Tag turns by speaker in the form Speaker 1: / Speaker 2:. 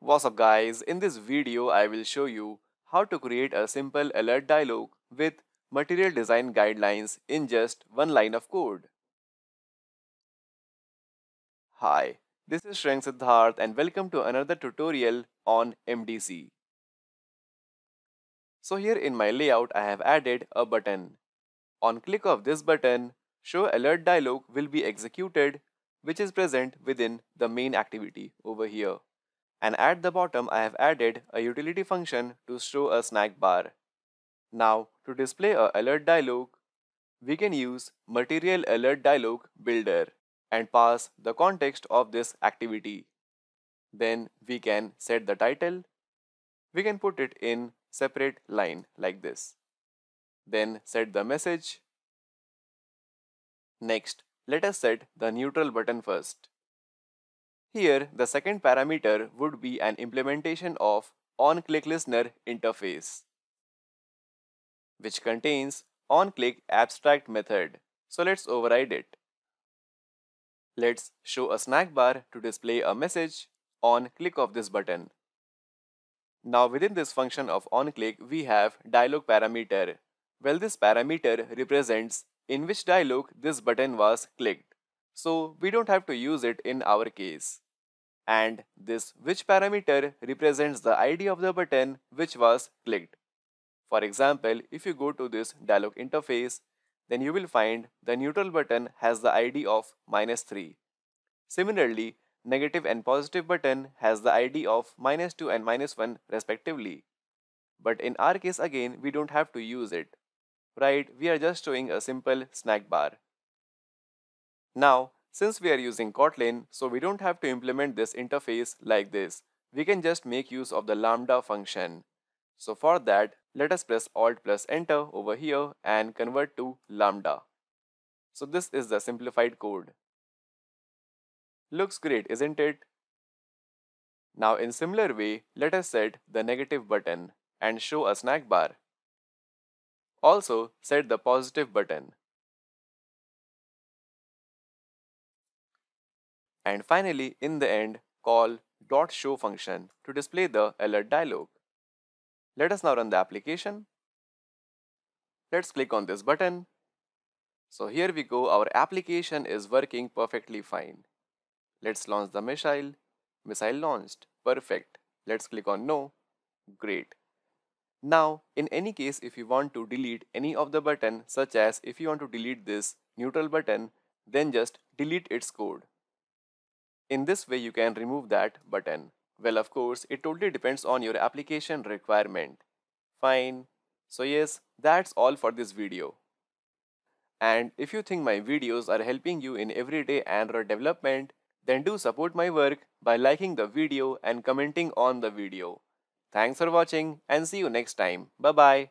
Speaker 1: What's up guys, in this video I will show you how to create a simple alert dialog with material design guidelines in just one line of code. Hi, this is Shreng Siddharth and welcome to another tutorial on MDC. So here in my layout I have added a button. On click of this button, show alert dialog will be executed which is present within the main activity over here and at the bottom I have added a utility function to show a snack bar. Now to display a alert dialog, we can use material alert dialog builder and pass the context of this activity. Then we can set the title. We can put it in separate line like this. Then set the message. Next, let us set the neutral button first. Here, the second parameter would be an implementation of onClickListener interface, which contains onClickAbstract method. So let's override it. Let's show a snack bar to display a message on click of this button. Now within this function of onClick, we have dialog parameter. Well, this parameter represents in which dialog this button was clicked so we don't have to use it in our case. And this which parameter represents the ID of the button which was clicked. For example, if you go to this dialog interface, then you will find the neutral button has the ID of minus 3. Similarly, negative and positive button has the ID of minus 2 and minus 1 respectively. But in our case again, we don't have to use it. Right, we are just showing a simple snack bar. Now, since we are using Kotlin, so we don't have to implement this interface like this. We can just make use of the lambda function. So for that, let us press Alt plus Enter over here and convert to lambda. So this is the simplified code. Looks great, isn't it? Now in similar way, let us set the negative button and show a snack bar. Also set the positive button. and finally in the end call .show function to display the alert dialog. Let us now run the application. Let's click on this button. So here we go, our application is working perfectly fine. Let's launch the missile. Missile launched. Perfect. Let's click on no. Great. Now, in any case, if you want to delete any of the button, such as if you want to delete this neutral button, then just delete its code. In this way, you can remove that button. Well, of course, it totally depends on your application requirement. Fine. So yes, that's all for this video. And if you think my videos are helping you in everyday Android development, then do support my work by liking the video and commenting on the video. Thanks for watching and see you next time. Bye bye.